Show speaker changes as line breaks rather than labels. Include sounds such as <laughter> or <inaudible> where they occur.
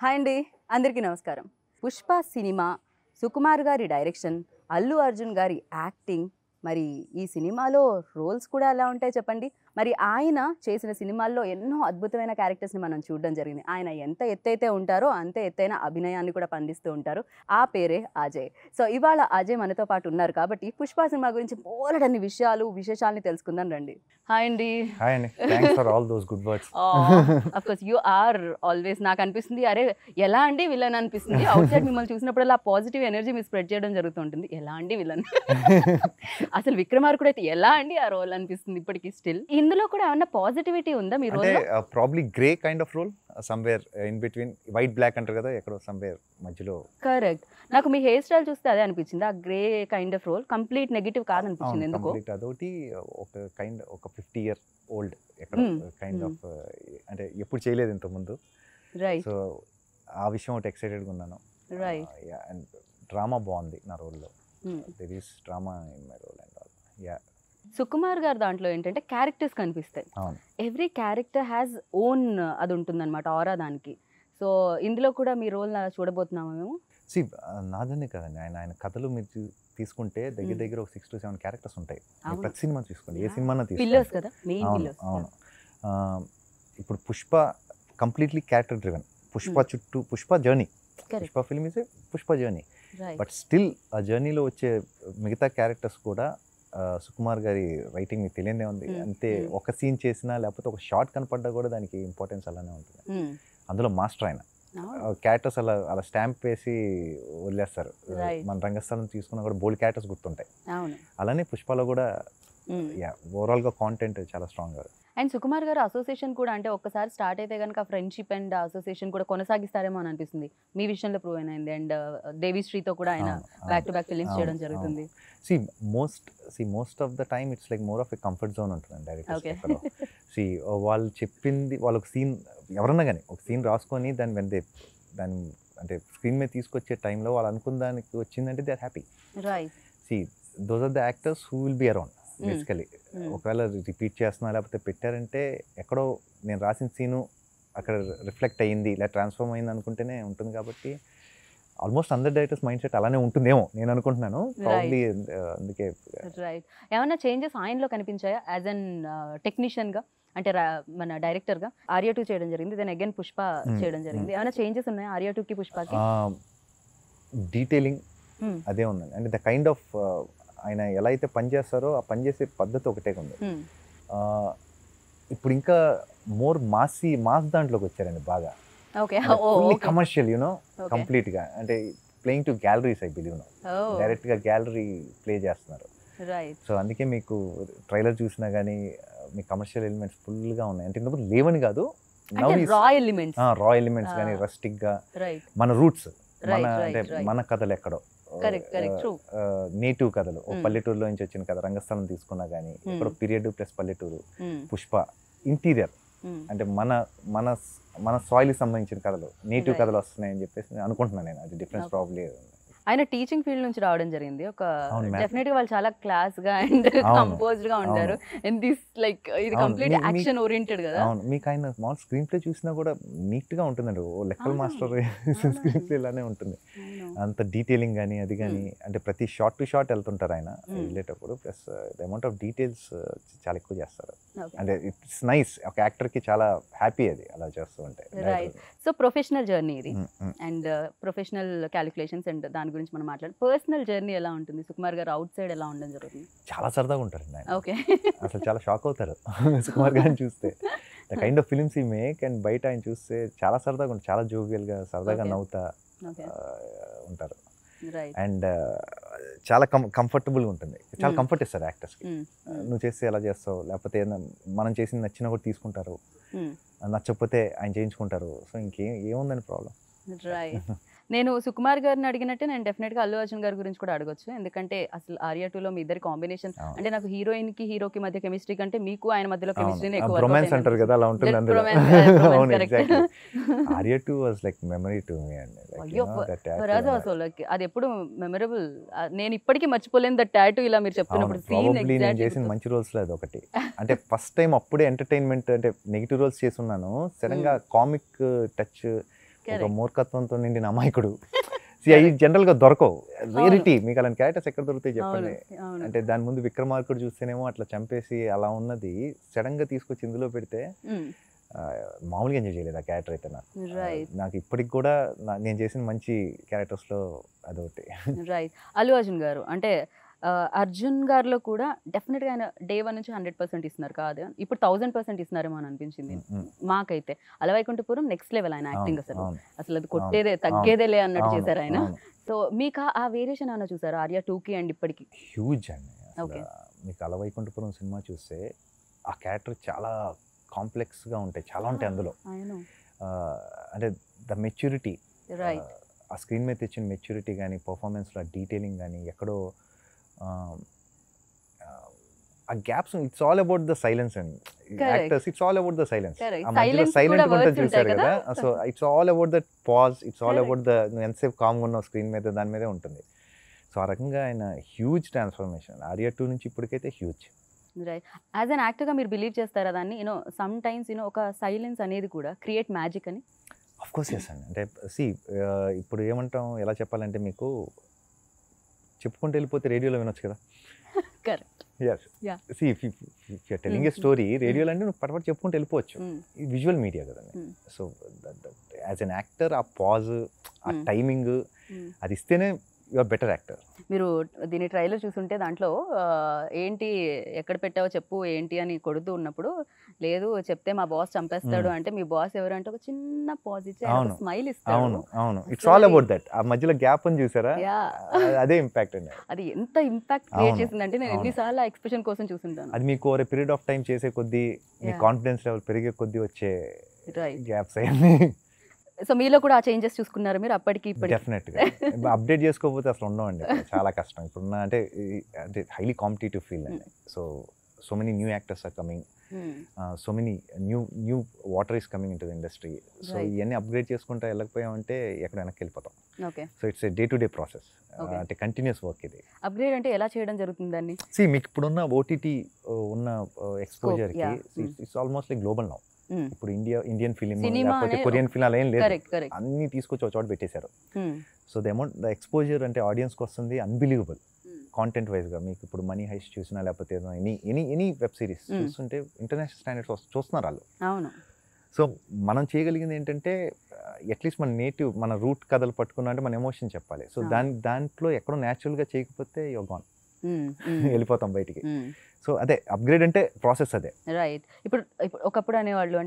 Hi అండి అందరికీ నమస్కారం పుష్ప సినిమా సుకుమార్ గారి డైరెక్షన్ అల్లు అర్జున్ గారి యాక్టింగ్ మరి ఈ సినిమాలో రోల్స్ కూడా ఎలా ఉంటాయి చెప్పండి మరి ఆయన చేసిన సినిమాల్లో ఎన్నో అద్భుతమైన క్యారెక్టర్స్ని మనం చూడడం జరిగింది ఆయన ఎంత ఎత్తైతే ఉంటారో అంతే ఎత్తైన అభినయాన్ని కూడా పండిస్తూ ఉంటారు ఆ పేరే అజయ్ సో ఇవాళ అజయ్ మనతో పాటు ఉన్నారు కాబట్టి పుష్ప సినిమా గురించి పోలడని విషయాలు విశేషాలని తెలుసుకుందాం రండి హాయ్ అండి హాయ్ అండి for
all those good words
of course you are always నాకు అనిపిస్తుంది అరే ఎలా అండి విలన్ అనిపిస్తుంది అవుట్ సైడ్ <laughs> మిమ్మల్ని చూసినప్పుడు అలా పాజిటివ్ ఎనర్జీ మీరు స్ప్రెడ్ చేయడం జరుగుతుంటుంది ఎలా అండి విలన్ <laughs> అసలు విక్రమార్కుడు అయితే ఎలా అండి ఆ రోల్ అనిపిస్తుంది ఇప్పటికీ స్టిల్ ఈ ఇందులో కూడా ఏమన్నా పాజిటివిటీ ఉందా మీరు అంటే
probably grey kind of role somewhere in between white black అంటారు కదా ఎక్కడో సమ్వేర్ మధ్యలో
కరెక్ట్ నాకు మీ హెయిర్ స్టైల్ చూస్తే అదే అనిపించింది ఆ grey kind of role complete negative అనిపించింది ఎందుకు
అదొకటి uh, ఒక కైండ్ ఒక ఫిఫ్టీ ఇయర్ ఓల్డ్ ఎక్కడ kind hmm. Of uh, hmm. uh, అంటే ఎప్పుడు చేయలేదు ఇంత ముందు రైట్ సో ఆ విషయం ఒకటి ఎక్సైటెడ్గా ఉన్నాను రైట్ అండ్ డ్రామా బాగుంది నా రోల్లో this drama in my role and yeah
Sukumar గారు దాంట్లో ఏంటంటే క్యారెక్టర్స్ కనిపిస్తాయి ఎవ్రీ క్యారెక్టర్ హ్యాస్ ఓన్ అది ఉంటుందన్నమాట ఆరా దానికి సో ఇందులో కూడా మీ రోల్ చూడబోతున్నాము మేము
సి నాదనే కదండి ఆయన ఆయన కథలు మీరు తీసుకుంటే దగ్గర దగ్గర ఒక సిక్స్ టు సెవెన్ క్యారెక్టర్స్ ఉంటాయి ప్రతి సినిమా తీసుకోండి ఏ సినిమా అవును ఇప్పుడు Pushpa completely character driven Pushpa చుట్టూ Pushpa journey Pushpa film is Pushpa journey but still ఆ జర్నీలో వచ్చే మిగతా క్యారెక్టర్స్ కూడా సుకుమార్ గారి రైటింగ్ మీకు తెలియనే ఉంది అంతే ఒక సీన్ చేసినా లేకపోతే ఒక షార్ట్ కనపడ్డా కూడా దానికి ఇంపార్టెన్స్ అలానే ఉంటుంది అందులో మాస్టర్ ఆయన క్యారెక్టర్స్ అలా అలా స్టాంప్ వేసి వదిలేస్తారు మన రంగస్థలం తీసుకున్నా కూడా బోల్డ్ క్యారెక్టర్స్ గుర్తుంటాయి అలానే పుష్పలో కూడా యా ఓవరాల్గా కాంటెంట్ చాలా స్ట్రాంగ్
అండ్ సుకుమార్ గారు అసోసియేషన్ కూడా అంటే ఒక్కసారి స్టార్ట్ అయితే కనుక ఫ్రెండ్షిప్ అండ్ అసోసియేషన్ కూడా కొనసాగిస్తారేమో అని అనిపిస్తుంది మీ విషయంలో ప్రూవ్ అయినది అండ్ దేవిశ్రీతో కూడా ఆయన బ్యాక్ టు బ్యాక్ ఫిలిమ్స్ చేయడం జరుగుతుంది
see most see most of the time it's like more of a comfort zone ఉంటుందండి డైరెక్టర్ సి <laughs> uh, వాళ్ళు చెప్పింది వాళ్ళకి సీన్ ఎవరన్నా కానీ ఒక సీన్ రాసుకొని దాని వెన్ దే దాని అంటే స్క్రీన్ మీద తీసుకొచ్చే టైంలో వాళ్ళు అనుకున్న దానికి వచ్చిందంటే they are happy see those are the actors who will be around basically hmm. hmm. ఒకవేళ రిపీట్ చేస్తున్నా లేకపోతే పెట్టారంటే ఎక్కడో నేను రాసిన సీను అక్కడ రిఫ్లెక్ట్ అయ్యింది ఇలా ట్రాన్స్ఫార్మ్ అయింది అనుకుంటేనే ఉంటుంది కాబట్టి ఆల్మోస్ట్ అందరి డైరెక్టర్స్ మైండ్ సెట్ అలానే ఉంటుందేమో నేను అనుకుంటున్నాను ప్రాబ్లీ uh, అందుకే
రైట్ ఏమైనా చేంజెస్ ఆయనలో కనిపించాయా యాజ్ అన్ టెక్నీషియన్గా అంటే మన డైరెక్టర్గా ఆర్యా టూ చేయడం జరిగింది దెన్ అగైన్ పుష్ప చేయడం జరిగింది hmm. ఏమైనా చేంజెస్ ఉన్నాయా ఆర్యా టూకి పుష్పకి
డీటెయిలింగ్ అదే ఉందండి అంటే ద కైండ్ ఆఫ్ ఆయన ఎలా అయితే పనిచేస్తారో ఆ పనిచేసే పద్ధతి ఒకటే ఉంది ఇప్పుడు ఇంకా మోర్ మాసి మాస్ దాంట్లోకి వచ్చారండి బాగా కమర్షియల్ యూనో కంప్లీట్ గా అంటే playing to galleries I believe no direct గా గ్యాలరీ ప్లే చేస్తున్నారు సో అందుకే మీకు ట్రైలర్ చూసినా కానీ మీ కమర్షియల్ ఎలిమెంట్స్ ఫుల్ గా ఉన్నాయి అంటే ఇంతకుముందు లేవని కాదు రా ఎలిమెంట్స్ కానీ రస్టిక్ గా మన రూట్స్ మన అంటే మన కథలు ఎక్కడో నేటివ్ కథలు hmm. పల్లెటూరులో నుంచి వచ్చిన కథ రంగస్థలం తీసుకున్నా కానీ ఇప్పుడు పీరియడ్ ప్లస్ పల్లెటూరు hmm. Pushpa interior hmm. అంటే మన మన మన కి సంబంధించిన కథలు నేటివ్ కథలు వస్తున్నాయని చెప్పేసి అనుకుంటున్నాను నేను అది డిఫరెన్స్ ప్రాబ్లీ
ఆయన టీచింగ్ ఫీల్డ్ నుంచి రావడం జరిగింది ఒక డెఫినెట్ గా వాళ్ళు చాలా క్లాస్ గా అండ్ కంపోజ్డ్ గా ఉంటారు ఇన్ దిస్ లైక్ ఇది కంప్లీట్ యాక్షన్ ఓరియంటెడ్ కదా అవును
మీకు ఆయన స్మాల్ స్క్రీన్ ప్లే చూసినా కూడా నీట్ గా ఉంటుందండి ఓ లెక్కల్ మాస్టర్ స్క్రీన్ ప్లే ఇలానే ఉంటుంది అంత డీటెయిలింగ్ కానీ అది కానీ hmm. అంటే ప్రతి షార్ట్ టు షార్ట్ వెళ్తుంటారు ఆయన hmm. వెళ్ళేటప్పుడు plus the amount of details చాలా ఎక్కువ చేస్తారు అంటే ఇట్స్ నైస్ ఒక యాక్టర్ కి చాలా హ్యాపీ అది అలా చేస్తూ ఉంటాయి
సో ప్రొఫెషనల్ జర్నీ ఇది అండ్ ప్రొఫెషనల్ క్యాలిక్యులేషన్స్ అండ్ దాని గురించి మనం మాట్లాడు పర్సనల్ జర్నీ ఎలా ఉంటుంది సుకుమార్ గారు అవుట్ సైడ్ ఎలా ఉండడం జరుగుతుంది
చాలా సరదాగా ఉంటారు ఓకే అసలు చాలా షాక్ అవుతారు <laughs> సుకుమార్ గారిని చూస్తే ద కైండ్ ఆఫ్ ఫిలిమ్స్ ఈ మేక్ అండ్ బయట ఆయన చూస్తే చాలా సరదాగా ఉంటారు చాలా జోవియల్గా సరదాగా నవ్వుతా ఉంటారు అండ్ చాలా కం కంఫర్టబుల్గా ఉంటుంది చాలా కంఫర్ట్ hmm. ఇస్తారు యాక్టర్స్కి hmm. నువ్వు చేస్తే ఎలా చేస్తావు లేకపోతే మనం చేసింది నచ్చినా కూడా తీసుకుంటారు hmm. నచ్చకపోతే ఆయన చేయించుకుంటారు సో ఇంకేం ఏముందని ప్రాబ్లం
<laughs> నేను సుకుమార్ గారిని అడిగినట్టే నేను గా అల్లు అర్జున్ గారి గురించి కూడా అడగొచ్చు ఎందుకంటే అసలు ఆర్యా టూలో మీ ఇద్దరి కాంబినేషన్ అంటే నాకు హీరోయిన్ కి హీరోకి మధ్య కెమిస్ట్రీ కంటే మీకు ఆయన మధ్యలో కెమిస్ట్రీ ఎక్కువ అంటారు
కదా అలా ఉంటుంది అందులో Arya two was like memory to me అండి
లైక్ అది ఎప్పుడు మెమరబుల్ నేను ఇప్పటికీ మర్చిపోలేను దట్ టాటూ ఇలా మీరు చెప్తున్నప్పుడు సీన్ చేసిన
మంచి రోల్స్ లో ఒకటి <laughs> అంటే ఫస్ట్ టైం అప్పుడే ఎంటర్టైన్మెంట్ అంటే నెగిటివ్ రోల్స్ చేస్తున్నాను సడన్ గా కామిక్ టచ్ uh, ఒక మూర్ఖత్వంతో నిండిన అమాయకుడు అవి గా దొరకవు రియాలిటీ మీకు అలాంటి క్యారెక్టర్స్ ఎక్కడ దొరుకుతాయి చెప్పండి అంటే దాని ముందు విక్రమార్కుడు చూస్తేనేమో అట్లా చంపేసి అలా ఉన్నది సడన్ గా తీసుకొచ్చి ఇందులో పెడితే మామూలుగా ఎంజాయ్ చేయలేదు ఆ క్యారెక్టర్ అయితే
నాకు
నాకు ఇప్పటికి కూడా నేను చేసిన మంచి క్యారెక్టర్స్ లో అదొకటి
రైట్ అల్లు అర్జున్ గారు అంటే అర్జున్ గారిలో కూడా డెఫినెట్గా ఆయన డే వన్ నుంచి హండ్రెడ్ పర్సెంట్ ఇస్తున్నారు కాదు ఇప్పుడు థౌసండ్ పర్సెంట్ ఇస్తున్నారేమో అని అనిపించింది మాకైతే అలవైకుంఠపురం నెక్స్ట్ లెవెల్ ఆయన యాక్టింగ్ అసలు అసలు అది కొట్టేదే తగ్గేదేలే అన్నట్టు చేశారు ఆయన సో మీకు ఆ వేరియేషన్ అన్న చూసారు ఆర్యా టూకి అండ్ ఇప్పటికి
హ్యూజ్ అండి మీకు అలవైకుంఠపురం సినిమా చూస్తే ఆ క్యారెక్టర్ చాలా కాంప్లెక్స్గా ఉంటాయి చాలా ఉంటాయి అందులో అంటే ద మెచ్యూరిటీ ఆ స్క్రీన్ మీద తెచ్చిన మెచ్యూరిటీ కానీ పర్ఫార్మెన్స్లో డీటెయిలింగ్ కానీ ఎక్కడో Um, uh, ఆ gaps it's all about the silence and actors it's all about the silence silent ఉంటుంది చూసారు కదా so it's all about that pause it's all about the ఎంతసేపు కామ్గా ఉన్న స్క్రీన్ మీద దాని మీదే ఉంటుంది సో ఆ రకంగా ఆయన హ్యూజ్ ట్రాన్స్ఫర్మేషన్ ఆర్యా టూ నుంచి ఇప్పటికైతే హ్యూజ్
యాజ్ అన్ యాక్టర్గా మీరు బిలీవ్ చేస్తారా దాన్ని యూనో సమ్ టైమ్స్ యూనో ఒక సైలెన్స్ అనేది కూడా క్రియేట్ మ్యాజిక్ అని
అఫ్కోర్స్ ఎస్ అండి అంటే సి uh, ఇప్పుడు ఏమంటాం ఎలా చెప్పాలంటే మీకు చెప్పుకుంటూ వెళ్ళిపోతే రేడియోలో వినొచ్చు కదా టెలింగ్ ఏ స్టోరీ రేడియోలో అంటే నువ్వు పడపడి చెప్పుకుంటూ వెళ్ళిపోవచ్చు mm. ఈ విజువల్ మీడియా కదండి సో యాజ్ అన్ యాక్టర్ ఆ పాజ్ ఆ టైమింగ్ mm. mm. అది ఇస్తేనే యువర్ బెటర్ యాక్టర్
మీరు దీని ట్రైలర్ చూసుంటే దాంట్లో ఏంటి ఎక్కడ పెట్టావో చెప్పు ఏంటి అని కొడుతూ ఉన్నప్పుడు లేదు చెప్తే మా బాస్ చంపేస్తాడు అంటే మీ బాస్ ఎవరంటే ఒక చిన్న పాజిటివ్ స్మైల్ ఇస్తాడు అవును
అవును ఇట్స్ ఆల్ అబౌట్ దట్ ఆ మధ్యలో గ్యాప్ అని చూసారా అదే ఇంపాక్ట్ అండి
అది ఎంత ఇంపాక్ట్ క్రియేట్ చేసిందంటే నేను ఎన్నిసార్లు ఆ ఎక్స్ప్రెషన్ కోసం చూసుంటాను
అది మీకు ఓవర్ పీరియడ్ ఆఫ్ టైం చేసే కొద్దీ మీ కాన్ఫిడెన్స్ లెవెల్ పెరిగే కొద్దీ వచ్చే గ్యాప్స్ అయ్యింది
సో మీలో కూడా ఆ చేంజెస్ చూసుకున్నారు మీరు అప్పటికి ఇప్పుడు
డెఫినెట్గా అప్డేట్ చేసుకోకపోతే అసలు ఉండవండి చాలా కష్టం ఇప్పుడున్న అంటే అంటే హైలీ కాంపిటేటివ్ ఫీల్ అండి so so many new actors are coming so many new new water is coming into industry so ఇవన్నీ అప్గ్రేడ్ చేసుకుంటా వెళ్ళకపోయామంటే ఎక్కడైనా వెనక్కి వెళ్ళిపోతాం so it's day to day process అంటే కంటిన్యూస్ వర్క్ ఇది
అప్గ్రేడ్ అంటే ఎలా చేయడం జరుగుతుంది దాన్ని
సి మీకు ఇప్పుడున్న ఓటీటీ ఉన్న ఎక్స్పోజర్ కి it's almost like global now ఇప్పుడు ఇండియా ఇండియన్ ఫిలిం లేకపోతే కొరియన్ ఫిలిం అలా ఏం లేదు అన్ని తీసుకొచ్చి ఒక చోట పెట్టేశారు so the amount the exposure అంటే ఆడియన్స్ కి వస్తుంది అన్బిలీవబుల్ కాంటెంట్ వైజ్గా మీకు ఇప్పుడు మనీ హైస్ చూసినా లేకపోతే ఏదో any any any web series చూస్తుంటే ఇంటర్నేషనల్ స్టాండర్డ్స్ చూస్తున్నారు
వాళ్ళు
సో మనం చేయగలిగింది ఏంటంటే అట్లీస్ట్ uh, మన నేటివ్ మన రూట్ కథలు పట్టుకున్నా అంటే మన ఎమోషన్ చెప్పాలి సో దాని దాంట్లో ఎక్కడో న్యాచురల్గా చేయకపోతే యో గాన్ hmm, hmm. <laughs> వెళ్ళిపోతాం బయటికి సో hmm. అదే అప్గ్రేడ్ అంటే ప్రాసెస్ అదే
రైట్ ఇప్పుడు ఒకప్పుడు అనేవాళ్ళు